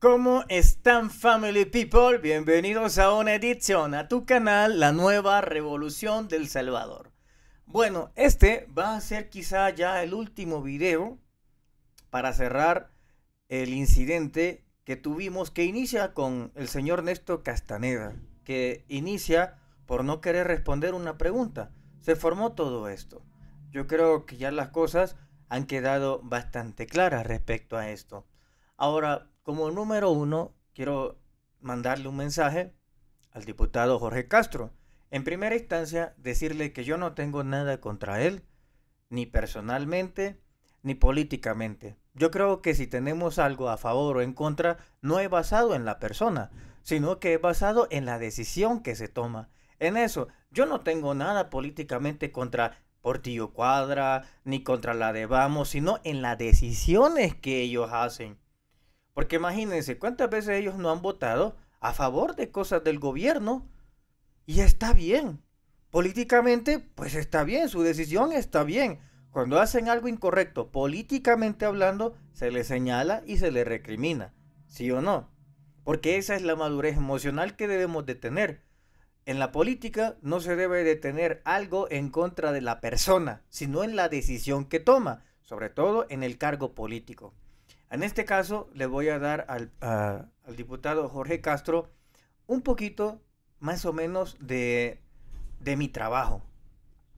¿Cómo están Family People? Bienvenidos a una edición a tu canal La Nueva Revolución del Salvador. Bueno, este va a ser quizá ya el último video para cerrar el incidente que tuvimos que inicia con el señor Néstor Castaneda, que inicia por no querer responder una pregunta. Se formó todo esto. Yo creo que ya las cosas han quedado bastante claras respecto a esto. Ahora, como número uno, quiero mandarle un mensaje al diputado Jorge Castro. En primera instancia, decirle que yo no tengo nada contra él, ni personalmente, ni políticamente. Yo creo que si tenemos algo a favor o en contra, no es basado en la persona, sino que es basado en la decisión que se toma. En eso, yo no tengo nada políticamente contra Portillo Cuadra, ni contra la de Vamos, sino en las decisiones que ellos hacen. Porque imagínense, ¿cuántas veces ellos no han votado a favor de cosas del gobierno? Y está bien. Políticamente, pues está bien, su decisión está bien. Cuando hacen algo incorrecto, políticamente hablando, se les señala y se les recrimina. ¿Sí o no? Porque esa es la madurez emocional que debemos de tener. En la política no se debe de tener algo en contra de la persona, sino en la decisión que toma, sobre todo en el cargo político. En este caso le voy a dar al, diputado Jorge Castro un poquito más o menos de, de mi trabajo,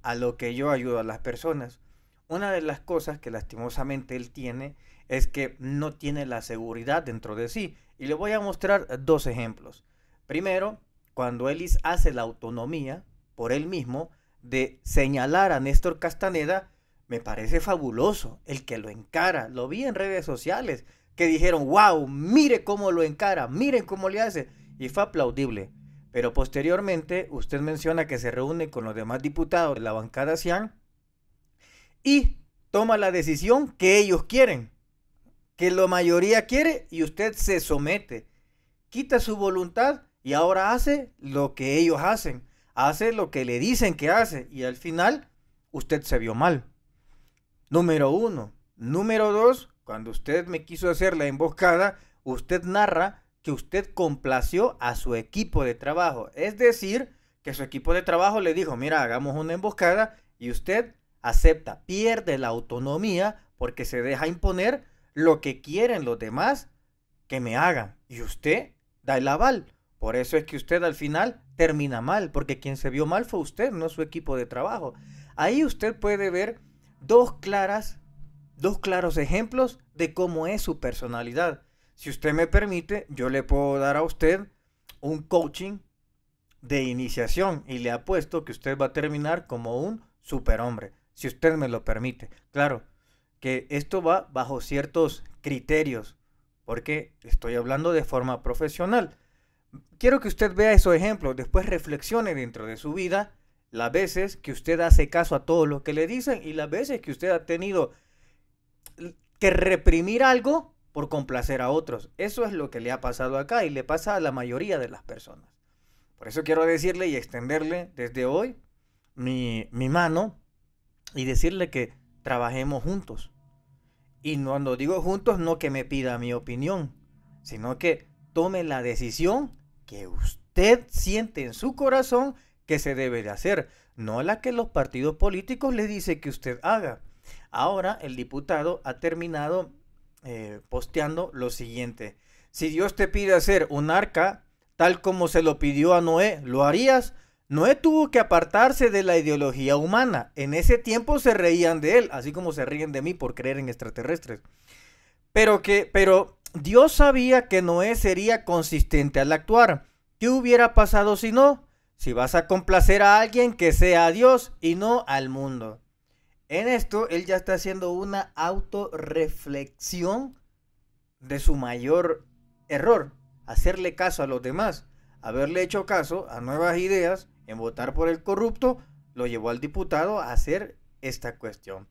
a lo que yo ayudo a las personas. Una de las cosas que lastimosamente él tiene es que no tiene la seguridad dentro de sí. Y le voy a mostrar dos ejemplos. Primero, cuando él hace la autonomía por él mismo de señalar a Néstor Castaneda me parece fabuloso el que lo encara. Lo vi en redes sociales que dijeron, wow, mire cómo lo encara, miren cómo le hace. Y fue aplaudible. Pero posteriormente usted menciona que se reúne con los demás diputados de la bancada CIAN y toma la decisión que ellos quieren, que la mayoría quiere y usted se somete, quita su voluntad y ahora hace lo que ellos hacen, hace lo que le dicen que hace y al final usted se vio mal. Número uno. Número dos, cuando usted me quiso hacer la emboscada, usted narra que usted complació a su equipo de trabajo. Es decir, que su equipo de trabajo le dijo, mira, hagamos una emboscada y usted acepta, pierde la autonomía porque se deja imponer lo que quieren los demás que me hagan. Y usted da el aval. Por eso es que usted al final termina mal, porque quien se vio mal fue usted, no su equipo de trabajo. Ahí usted puede ver dos claras, dos claros ejemplos de cómo es su personalidad. Si usted me permite, yo le puedo dar a usted un coaching de iniciación y le apuesto que usted va a terminar como un superhombre, si usted me lo permite. Claro, que esto va bajo ciertos criterios, porque estoy hablando de forma profesional. Quiero que usted vea esos ejemplos, después reflexione dentro de su vida las veces que usted hace caso a todo lo que le dicen y las veces que usted ha tenido que reprimir algo por complacer a otros. Eso es lo que le ha pasado acá y le pasa a la mayoría de las personas. Por eso quiero decirle y extenderle desde hoy mi, mi mano y decirle que trabajemos juntos. Y cuando digo juntos, no que me pida mi opinión, sino que tome la decisión que usted siente en su corazón que se debe de hacer, no la que los partidos políticos le dicen que usted haga. Ahora el diputado ha terminado eh, posteando lo siguiente. Si Dios te pide hacer un arca, tal como se lo pidió a Noé, ¿lo harías? Noé tuvo que apartarse de la ideología humana. En ese tiempo se reían de él, así como se ríen de mí por creer en extraterrestres. Pero que, pero Dios sabía que Noé sería consistente al actuar. ¿Qué hubiera pasado si no? Si vas a complacer a alguien, que sea a Dios y no al mundo. En esto, él ya está haciendo una autorreflexión de su mayor error, hacerle caso a los demás. Haberle hecho caso a nuevas ideas en votar por el corrupto lo llevó al diputado a hacer esta cuestión.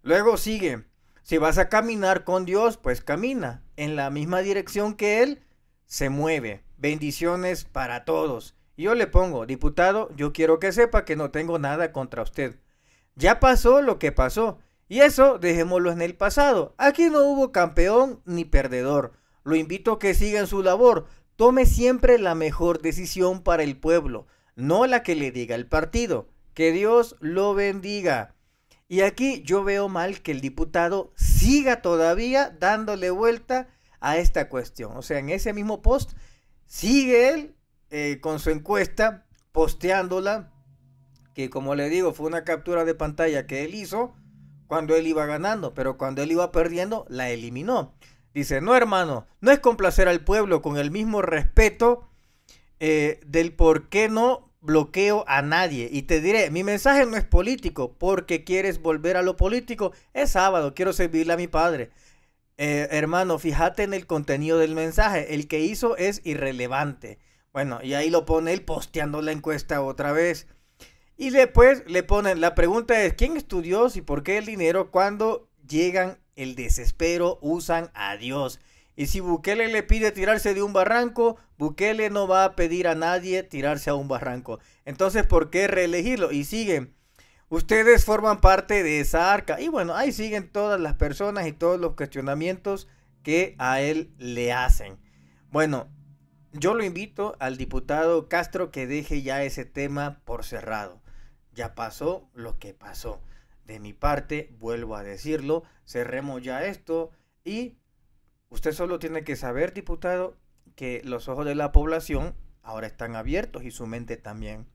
Luego sigue, si vas a caminar con Dios, pues camina en la misma dirección que Él, se mueve. Bendiciones para todos. Yo le pongo, diputado, yo quiero que sepa que no tengo nada contra usted. Ya pasó lo que pasó. Y eso dejémoslo en el pasado. Aquí no hubo campeón ni perdedor. Lo invito a que siga en su labor. Tome siempre la mejor decisión para el pueblo, no la que le diga el partido. Que Dios lo bendiga. Y aquí yo veo mal que el diputado siga todavía dándole vuelta a esta cuestión. O sea, en ese mismo post sigue él eh, con su encuesta, posteándola, que como le digo, fue una captura de pantalla que él hizo cuando él iba ganando, pero cuando él iba perdiendo, la eliminó. Dice, no hermano, no es complacer al pueblo con el mismo respeto eh, del por qué no bloqueo a nadie. Y te diré, mi mensaje no es político, porque quieres volver a lo político. Es sábado, quiero servirle a mi padre. Eh, hermano, fíjate en el contenido del mensaje. El que hizo es irrelevante. Bueno, y ahí lo pone él posteando la encuesta otra vez. Y después le ponen, la pregunta es, ¿quién estudió y por qué el dinero cuando llegan el desespero usan a Dios? Y si Bukele le pide tirarse de un barranco, Bukele no va a pedir a nadie tirarse a un barranco. Entonces, ¿por qué reelegirlo? Y siguen. Ustedes forman parte de esa arca. Y bueno, ahí siguen todas las personas y todos los cuestionamientos que a él le hacen. Bueno, yo lo invito al diputado Castro que deje ya ese tema por cerrado. Ya pasó lo que pasó. De mi parte, vuelvo a decirlo, cerremos ya esto y usted solo tiene que saber, diputado, que los ojos de la población ahora están abiertos y su mente también.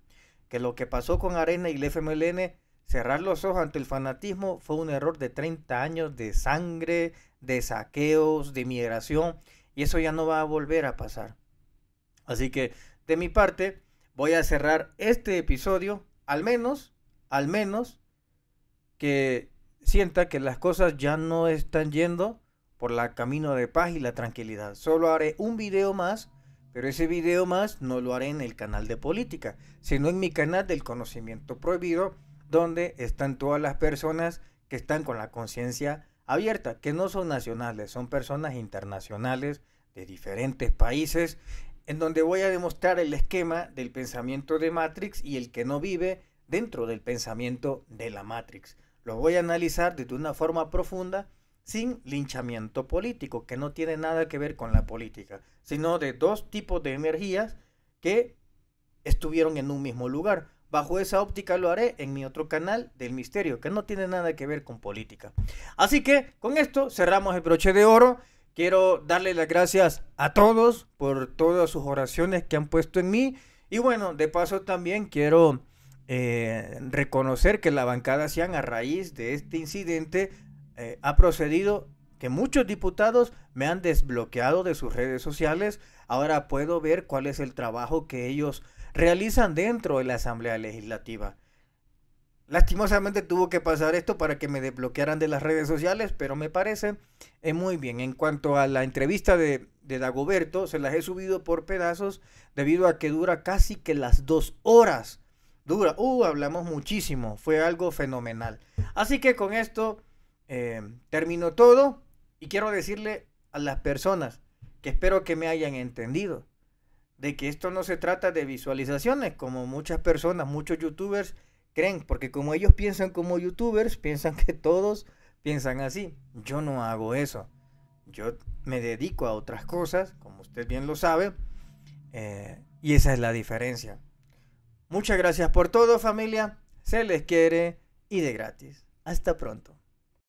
Que lo que pasó con Arena y el FMLN, cerrar los ojos ante el fanatismo fue un error de 30 años de sangre, de saqueos, de migración y eso ya no va a volver a pasar. Así que de mi parte voy a cerrar este episodio, al menos, al menos que sienta que las cosas ya no están yendo por la camino de paz y la tranquilidad. Solo haré un video más, pero ese video más no lo haré en el canal de política, sino en mi canal del conocimiento prohibido, donde están todas las personas que están con la conciencia abierta, que no son nacionales, son personas internacionales de diferentes países en donde voy a demostrar el esquema del pensamiento de Matrix y el que no vive dentro del pensamiento de la Matrix. Lo voy a analizar desde una forma profunda sin linchamiento político, que no tiene nada que ver con la política, sino de dos tipos de energías que estuvieron en un mismo lugar. Bajo esa óptica lo haré en mi otro canal del misterio, que no tiene nada que ver con política. Así que con esto cerramos el broche de oro. Quiero darle las gracias a todos por todas sus oraciones que han puesto en mí. Y bueno, de paso también quiero eh, reconocer que la bancada sean a raíz de este incidente eh, ha procedido que muchos diputados me han desbloqueado de sus redes sociales. Ahora puedo ver cuál es el trabajo que ellos realizan dentro de la Asamblea Legislativa. Lastimosamente tuvo que pasar esto para que me desbloquearan de las redes sociales, pero me parece eh, muy bien. En cuanto a la entrevista de, Dagoberto, se las he subido por pedazos debido a que dura casi que las dos horas. Dura, uh, hablamos muchísimo, fue algo fenomenal. Así que con esto eh, termino todo y quiero decirle a las personas que espero que me hayan entendido de que esto no se trata de visualizaciones, como muchas personas, muchos youtubers creen, porque como ellos piensan como youtubers, piensan que todos piensan así. Yo no hago eso. Yo me dedico a otras cosas, como usted bien lo sabe, eh, y esa es la diferencia. Muchas gracias por todo familia, se les quiere y de gratis. Hasta pronto.